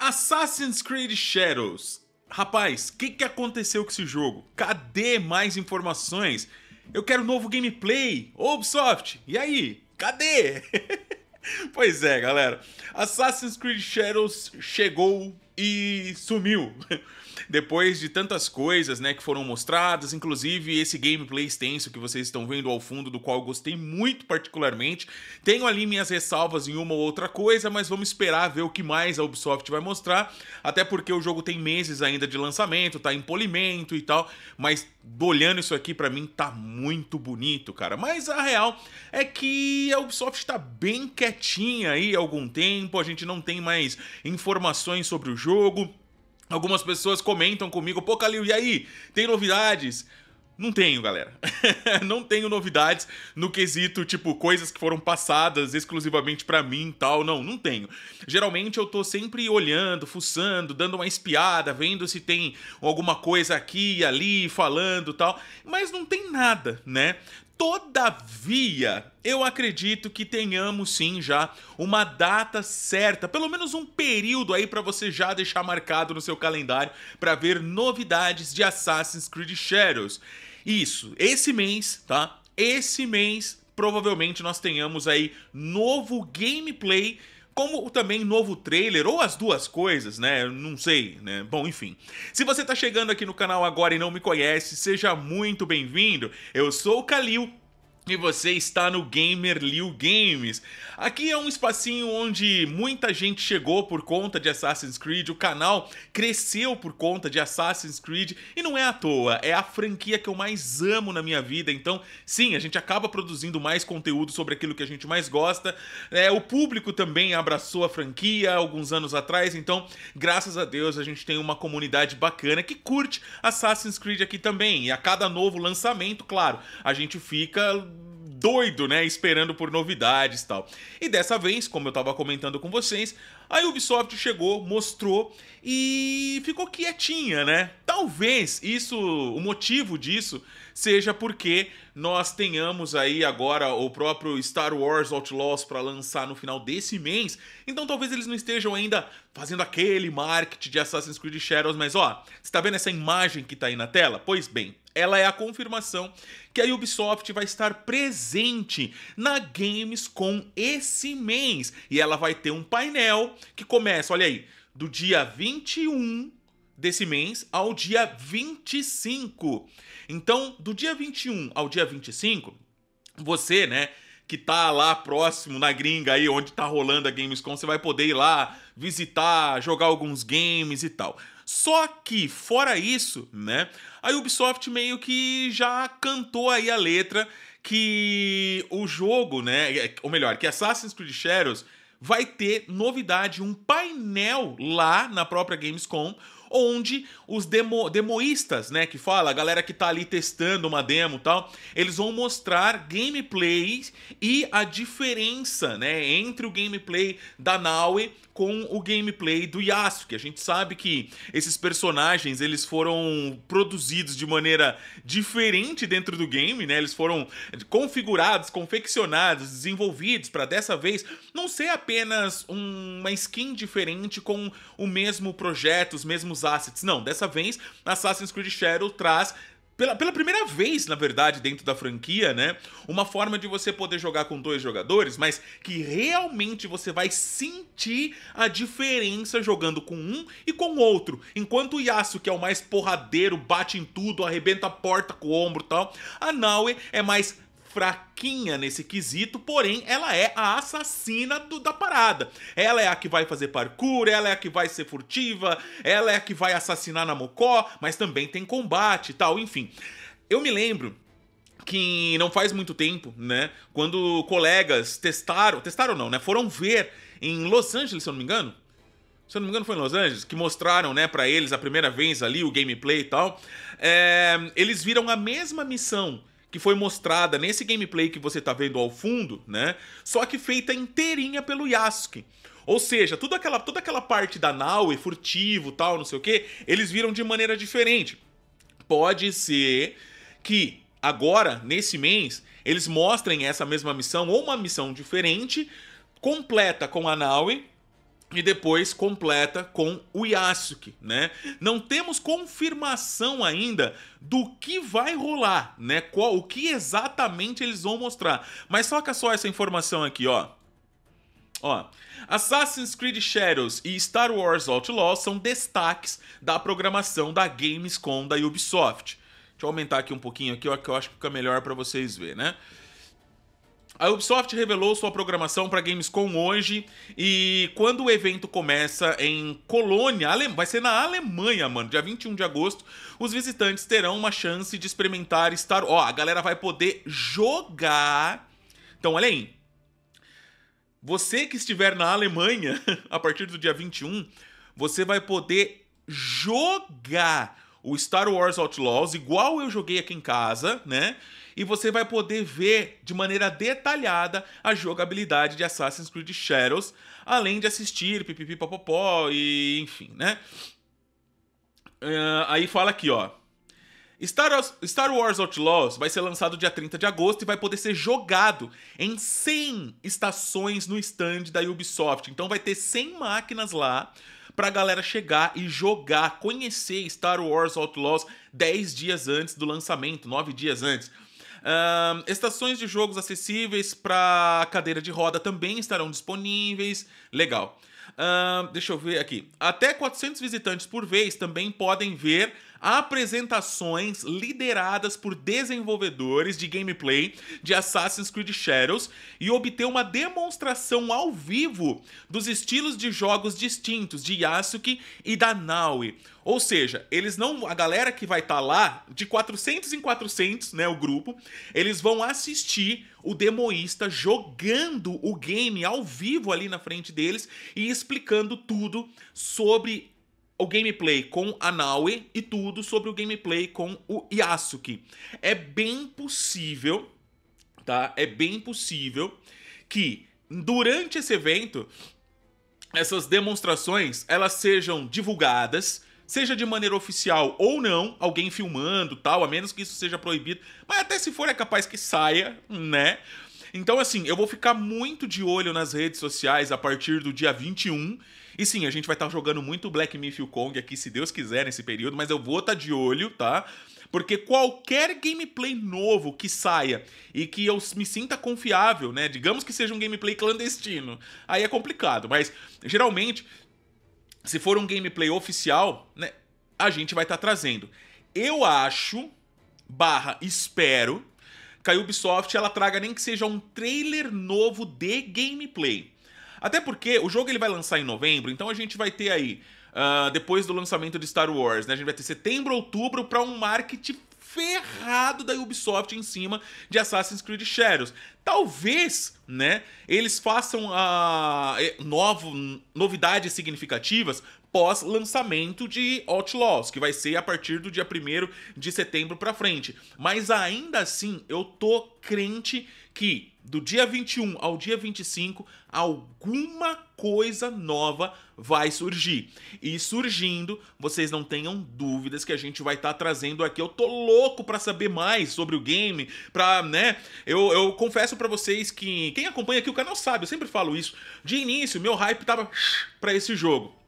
Assassin's Creed Shadows. Rapaz, o que, que aconteceu com esse jogo? Cadê mais informações? Eu quero novo gameplay. Ubisoft, e aí? Cadê? pois é, galera. Assassin's Creed Shadows chegou e sumiu. Depois de tantas coisas, né, que foram mostradas, inclusive esse gameplay extenso que vocês estão vendo ao fundo, do qual gostei muito particularmente. Tenho ali minhas ressalvas em uma ou outra coisa, mas vamos esperar ver o que mais a Ubisoft vai mostrar, até porque o jogo tem meses ainda de lançamento, tá em polimento e tal, mas olhando isso aqui para mim tá muito bonito, cara. Mas a real é que a Ubisoft tá bem quietinha aí há algum tempo, a gente não tem mais informações sobre o jogo jogo. Algumas pessoas comentam comigo, pô, Calil, e aí? Tem novidades? Não tenho, galera. não tenho novidades no quesito, tipo, coisas que foram passadas exclusivamente para mim e tal. Não, não tenho. Geralmente eu tô sempre olhando, fuçando, dando uma espiada, vendo se tem alguma coisa aqui e ali, falando tal. Mas não tem nada, né? Todavia, eu acredito que tenhamos sim já uma data certa, pelo menos um período aí para você já deixar marcado no seu calendário para ver novidades de Assassin's Creed Shadows. Isso, esse mês, tá? Esse mês provavelmente nós tenhamos aí novo gameplay como também novo trailer, ou as duas coisas, né? Não sei, né? Bom, enfim. Se você está chegando aqui no canal agora e não me conhece, seja muito bem-vindo. Eu sou o Kalil e você está no Gamer Liu Games. Aqui é um espacinho onde muita gente chegou por conta de Assassin's Creed, o canal cresceu por conta de Assassin's Creed e não é à toa, é a franquia que eu mais amo na minha vida. Então, sim, a gente acaba produzindo mais conteúdo sobre aquilo que a gente mais gosta. É, o público também abraçou a franquia alguns anos atrás, então, graças a Deus, a gente tem uma comunidade bacana que curte Assassin's Creed aqui também. E a cada novo lançamento, claro, a gente fica doido, né? Esperando por novidades e tal. E dessa vez, como eu tava comentando com vocês, a Ubisoft chegou, mostrou e ficou quietinha, né? Talvez isso, o motivo disso seja porque nós tenhamos aí agora o próprio Star Wars Outlaws para lançar no final desse mês. Então talvez eles não estejam ainda fazendo aquele marketing de Assassin's Creed Shadows, mas ó, você tá vendo essa imagem que tá aí na tela? Pois bem, ela é a confirmação que a Ubisoft vai estar presente na Gamescom esse mês. E ela vai ter um painel que começa, olha aí, do dia 21 desse mês ao dia 25. Então, do dia 21 ao dia 25, você, né, que tá lá próximo na gringa aí onde tá rolando a Gamescom, você vai poder ir lá visitar, jogar alguns games e tal. Só que, fora isso, né, a Ubisoft meio que já cantou aí a letra que o jogo, né, é, ou melhor, que Assassin's Creed Shadows vai ter novidade, um painel lá na própria Gamescom, onde os demo, demoístas, né, que fala, a galera que tá ali testando uma demo e tal, eles vão mostrar gameplay e a diferença, né, entre o gameplay da Naue com o gameplay do que A gente sabe que esses personagens eles foram produzidos de maneira diferente dentro do game, né? Eles foram configurados, confeccionados, desenvolvidos para dessa vez não ser apenas um, uma skin diferente com o mesmo projeto, os mesmos assets. Não, dessa vez Assassin's Creed Shadow traz pela, pela primeira vez, na verdade, dentro da franquia, né? Uma forma de você poder jogar com dois jogadores, mas que realmente você vai sentir a diferença jogando com um e com outro. Enquanto o Yasuo, que é o mais porradeiro, bate em tudo, arrebenta a porta com o ombro e tal, a Naue é mais fraquinha nesse quesito, porém ela é a assassina do, da parada. Ela é a que vai fazer parkour, ela é a que vai ser furtiva, ela é a que vai assassinar na mocó, mas também tem combate e tal, enfim. Eu me lembro que não faz muito tempo, né, quando colegas testaram, testaram não, né, foram ver em Los Angeles, se eu não me engano, se eu não me engano foi em Los Angeles, que mostraram, né, para eles a primeira vez ali o gameplay e tal, é, eles viram a mesma missão que foi mostrada nesse gameplay que você está vendo ao fundo, né? Só que feita inteirinha pelo Yasuke. Ou seja, toda aquela, toda aquela parte da Naue, furtivo, tal, não sei o que, eles viram de maneira diferente. Pode ser que agora, nesse mês, eles mostrem essa mesma missão ou uma missão diferente, completa com a Naue, e depois completa com o Yasuke, né? Não temos confirmação ainda do que vai rolar, né? Qual, o que exatamente eles vão mostrar. Mas toca só essa informação aqui, ó. Ó, Assassin's Creed Shadows e Star Wars Outlaw são destaques da programação da Gamescom da Ubisoft. Deixa eu aumentar aqui um pouquinho aqui, ó, que eu acho que fica melhor para vocês verem, né? A Ubisoft revelou sua programação para Gamescom hoje e quando o evento começa em Colônia, vai ser na Alemanha, mano, dia 21 de agosto, os visitantes terão uma chance de experimentar Star, ó, a galera vai poder jogar. Então, olha aí. Você que estiver na Alemanha a partir do dia 21, você vai poder jogar o Star Wars Outlaws igual eu joguei aqui em casa, né? e você vai poder ver de maneira detalhada a jogabilidade de Assassin's Creed Shadows, além de assistir pipipi popopó e enfim, né? Uh, aí fala aqui, ó. Star Wars, Star Wars Outlaws vai ser lançado dia 30 de agosto e vai poder ser jogado em 100 estações no stand da Ubisoft. Então vai ter 100 máquinas lá pra galera chegar e jogar, conhecer Star Wars Outlaws 10 dias antes do lançamento, 9 dias antes. Uh, estações de jogos acessíveis para cadeira de roda também estarão disponíveis. Legal. Uh, deixa eu ver aqui. Até 400 visitantes por vez também podem ver apresentações lideradas por desenvolvedores de gameplay de Assassin's Creed Shadows e obter uma demonstração ao vivo dos estilos de jogos distintos de Yasuki e da Naui. Ou seja, eles não. A galera que vai estar tá lá, de 400 em 400, né? O grupo, eles vão assistir o demoísta jogando o game ao vivo ali na frente deles e explicando tudo sobre o gameplay com a Naue e tudo sobre o gameplay com o Yasuki. É bem possível, tá? É bem possível que durante esse evento essas demonstrações elas sejam divulgadas, seja de maneira oficial ou não, alguém filmando, tal, a menos que isso seja proibido, mas até se for é capaz que saia, né? Então, assim, eu vou ficar muito de olho nas redes sociais a partir do dia 21. E sim, a gente vai estar tá jogando muito Black Myth Kong aqui, se Deus quiser, nesse período, mas eu vou estar tá de olho, tá? Porque qualquer gameplay novo que saia e que eu me sinta confiável, né? Digamos que seja um gameplay clandestino, aí é complicado, mas geralmente, se for um gameplay oficial, né? A gente vai estar tá trazendo. Eu acho, barra, espero que a Ubisoft ela traga nem que seja um trailer novo de gameplay. Até porque o jogo ele vai lançar em novembro, então a gente vai ter aí, uh, depois do lançamento de Star Wars, né? A gente vai ter setembro, outubro para um marketing ferrado da Ubisoft em cima de Assassin's Creed Shadows. Talvez, né, eles façam a uh, eh, novo, novidades significativas pós-lançamento de Outlaws, que vai ser a partir do dia 1 de setembro para frente. Mas ainda assim, eu tô crente que do dia 21 ao dia 25, alguma coisa nova vai surgir. E surgindo, vocês não tenham dúvidas que a gente vai estar tá trazendo aqui. Eu tô louco para saber mais sobre o game, para né? Eu, eu confesso para vocês que quem acompanha aqui o canal sabe, eu sempre falo isso. De início, meu hype tava para esse jogo.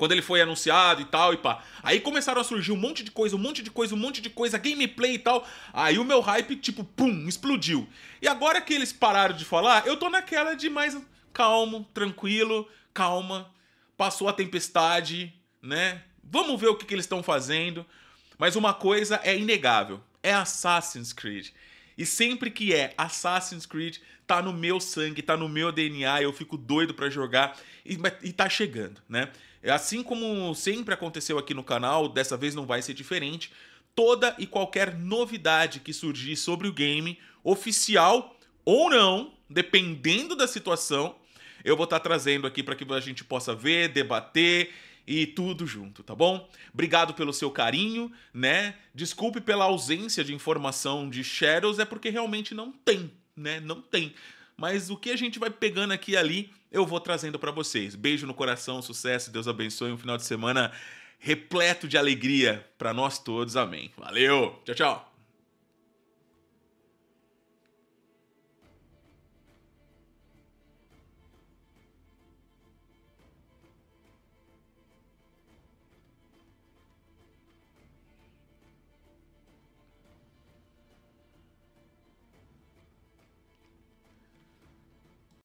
Quando ele foi anunciado e tal e pá. Aí começaram a surgir um monte de coisa, um monte de coisa, um monte de coisa, gameplay e tal. Aí o meu hype, tipo, pum, explodiu. E agora que eles pararam de falar, eu tô naquela de mais calmo, tranquilo, calma. Passou a tempestade, né? Vamos ver o que, que eles estão fazendo. Mas uma coisa é inegável: é Assassin's Creed. E sempre que é Assassin's Creed, tá no meu sangue, tá no meu DNA, eu fico doido para jogar e, e tá chegando, né? Assim como sempre aconteceu aqui no canal, dessa vez não vai ser diferente. Toda e qualquer novidade que surgir sobre o game, oficial ou não, dependendo da situação, eu vou estar tá trazendo aqui para que a gente possa ver, debater e tudo junto, tá bom? Obrigado pelo seu carinho, né? Desculpe pela ausência de informação de Shadows, é porque realmente não tem, né? Não tem. Mas o que a gente vai pegando aqui e ali, eu vou trazendo para vocês. Beijo no coração, sucesso, Deus abençoe. Um final de semana repleto de alegria para nós todos. Amém. Valeu. Tchau, tchau.